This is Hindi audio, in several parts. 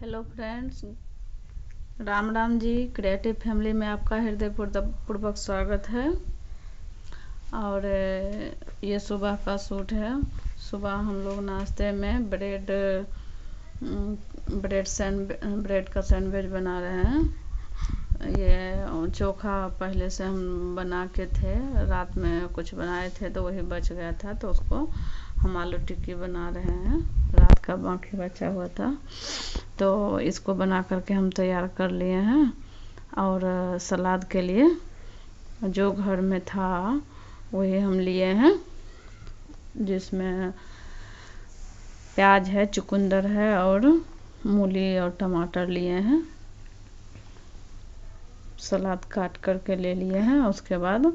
hello friends Ram Ram ji creative family में आपका हृदय पूर्वक स्वागत है और ये सुबह का सूट है सुबह हम लोग नाश्ते में ब्रेड ब्रेड सैंड ब्रेड का सैंडविच बना रहे हैं ये चोखा पहले से हम बना के थे रात में कुछ बनाए थे तो वही बच गया था तो उसको हम आलू टिक्की बना रहे हैं रात का बाकी बचा हुआ था तो इसको बना करके हम तैयार कर लिए हैं और सलाद के लिए जो घर में था वही हम लिए हैं जिसमें प्याज है चुकंदर है और मूली और टमाटर लिए हैं सलाद काट करके ले लिए हैं उसके बाद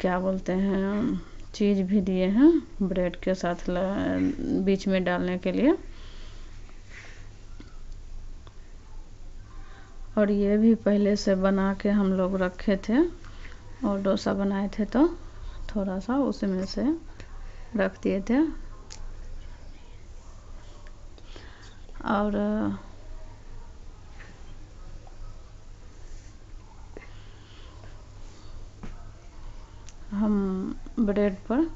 क्या बोलते हैं चीज़ भी दिए हैं ब्रेड के साथ बीच में डालने के लिए और ये भी पहले से बना के हम लोग रखे थे और डोसा बनाए थे तो थोड़ा सा उसमें से रख दिए थे और हम ब्रेड पर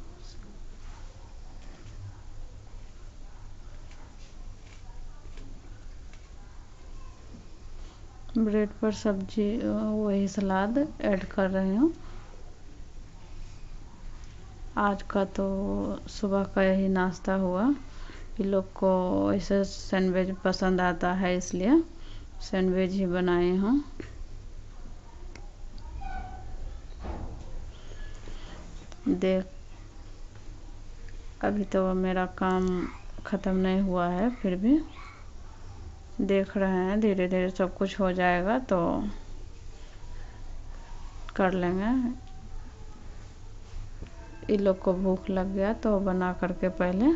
ब्रेड पर सब्जी वही सलाद ऐड कर रही हूँ आज का तो सुबह का यही नाश्ता हुआ कि लोग को ऐसे सैंडविच पसंद आता है इसलिए सैंडविच ही बनाए हूँ देख अभी तो मेरा काम ख़त्म नहीं हुआ है फिर भी देख रहे हैं धीरे धीरे सब कुछ हो जाएगा तो कर लेंगे इन लोग को भूख लग गया तो बना करके पहले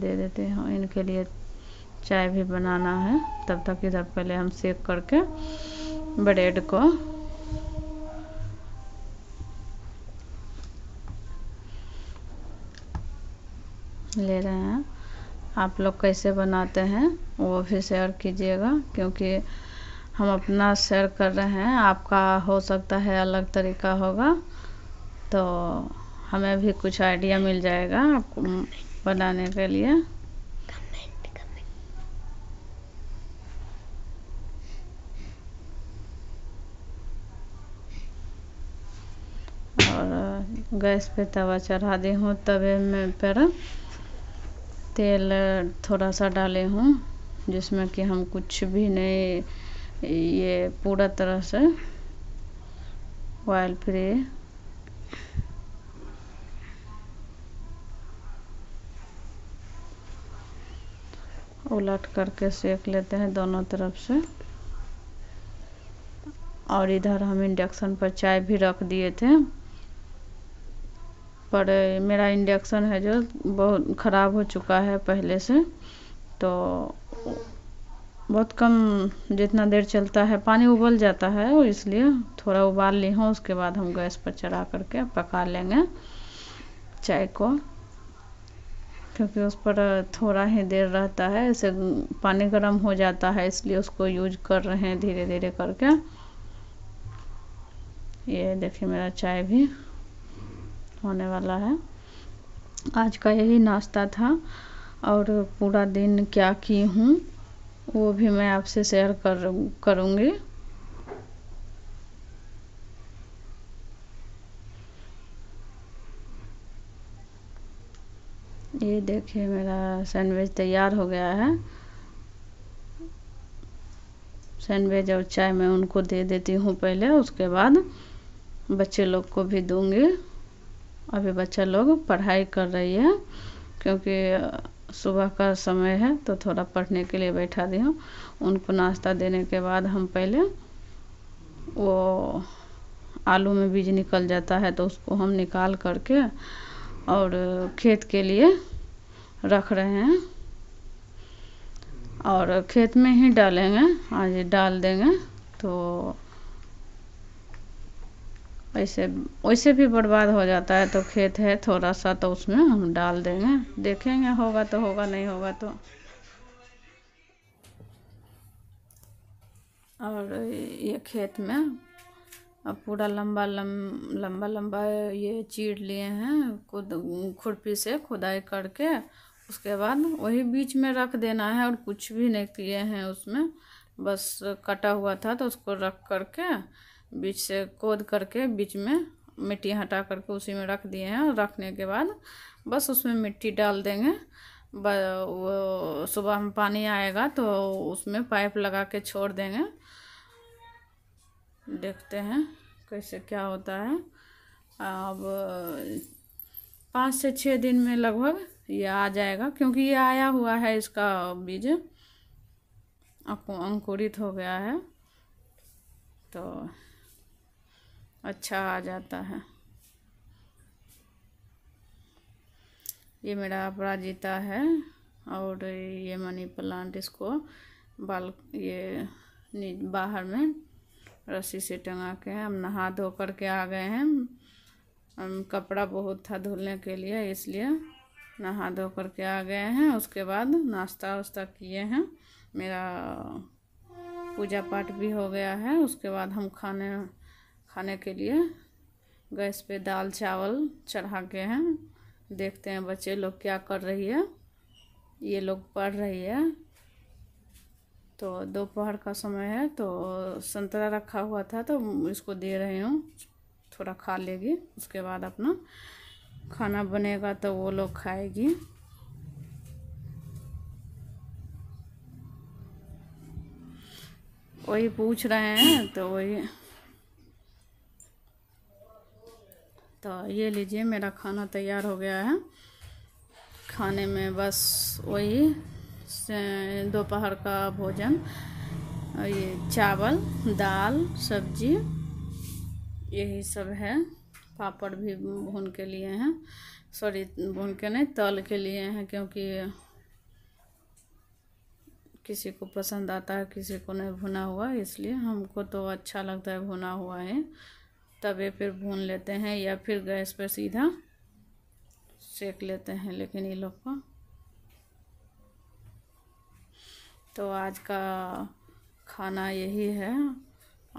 दे देते हैं इनके लिए चाय भी बनाना है तब तक इधर पहले हम सेक करके ब्रेड को ले रहे हैं आप लोग कैसे बनाते हैं वो भी शेयर कीजिएगा क्योंकि हम अपना शेयर कर रहे हैं आपका हो सकता है अलग तरीका होगा तो हमें भी कुछ आइडिया मिल जाएगा आपको बनाने के लिए और गैस पे तवा चढ़ा दी हूँ तवे में पर तेल थोड़ा सा डाले हूँ जिसमें कि हम कुछ भी नहीं ये पूरा तरह से ऑयल फ्री उलट करके सेक लेते हैं दोनों तरफ से और इधर हम इंडक्शन पर चाय भी रख दिए थे पर मेरा इंडक्शन है जो बहुत ख़राब हो चुका है पहले से तो बहुत कम जितना देर चलता है पानी उबल जाता है और इसलिए थोड़ा उबाल ली हूँ उसके बाद हम गैस पर चढ़ा करके पका लेंगे चाय को क्योंकि उस पर थोड़ा ही देर रहता है ऐसे पानी गर्म हो जाता है इसलिए उसको यूज कर रहे हैं धीरे धीरे करके ये देखिए मेरा चाय भी होने वाला है आज का यही नाश्ता था और पूरा दिन क्या की हूँ वो भी मैं आपसे शेयर कर करूँगी ये देखिए मेरा सैंडविच तैयार हो गया है सैंडविच और चाय मैं उनको दे देती हूँ पहले उसके बाद बच्चे लोग को भी दूंगी अभी बच्चा लोग पढ़ाई कर रही है क्योंकि सुबह का समय है तो थोड़ा पढ़ने के लिए बैठा दी हूँ उनको नाश्ता देने के बाद हम पहले वो आलू में बीज निकल जाता है तो उसको हम निकाल करके और खेत के लिए रख रहे हैं और खेत में ही डालेंगे आज डाल देंगे तो ऐसे वैसे भी बर्बाद हो जाता है तो खेत है थोड़ा सा तो उसमें हम डाल देंगे देखेंगे होगा तो होगा नहीं होगा तो और ये खेत में अब पूरा लंबा लम लंबा लंबा ये चीड़ लिए हैं खुद खुरपी से खुदाई करके उसके बाद वही बीच में रख देना है और कुछ भी नहीं किए हैं उसमें बस कटा हुआ था तो उसको रख करके बीच से कोद करके बीच में मिट्टी हटा करके उसी में रख दिए हैं और रखने के बाद बस उसमें मिट्टी डाल देंगे वो सुबह में पानी आएगा तो उसमें पाइप लगा के छोड़ देंगे देखते हैं कैसे क्या होता है अब पाँच से छः दिन में लगभग ये आ जाएगा क्योंकि ये आया हुआ है इसका बीज अंकुरित हो गया है तो अच्छा आ जाता है ये मेरा अपराजिता है और ये मनी प्लांट इसको बाल ये बाहर में रस्सी से टंगा के हम नहा धो कर के आ गए हैं हम कपड़ा बहुत था धुलने के लिए इसलिए नहा धो कर के आ गए हैं उसके बाद नाश्ता वास्ता किए हैं मेरा पूजा पाठ भी हो गया है उसके बाद हम खाने खाने के लिए गैस पे दाल चावल चढ़ा के हैं देखते हैं बच्चे लोग क्या कर रही है ये लोग पढ़ रही है तो दोपहर का समय है तो संतरा रखा हुआ था तो इसको दे रही हूँ थोड़ा खा लेगी उसके बाद अपना खाना बनेगा तो वो लोग खाएगी वही पूछ रहे हैं तो वही तो ये लीजिए मेरा खाना तैयार हो गया है खाने में बस वही दोपहर का भोजन ये चावल दाल सब्जी यही सब है पापड़ भी भून के लिए हैं सॉरी भून के नहीं तल के लिए हैं क्योंकि किसी को पसंद आता है किसी को नहीं भुना हुआ इसलिए हमको तो अच्छा लगता है भुना हुआ है तवे पर भून लेते हैं या फिर गैस पर सीधा सेक लेते हैं लेकिन ये लोग को तो आज का खाना यही है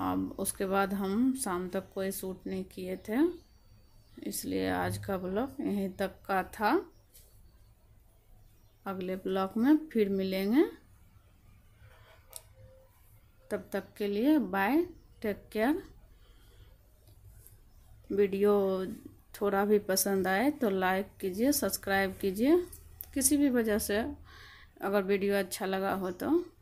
अब उसके बाद हम शाम तक कोई सूट नहीं किए थे इसलिए आज का ब्लॉग यहीं तक का था अगले ब्लॉग में फिर मिलेंगे तब तक के लिए बाय टेक केयर वीडियो थोड़ा भी पसंद आए तो लाइक कीजिए सब्सक्राइब कीजिए किसी भी वजह से अगर वीडियो अच्छा लगा हो तो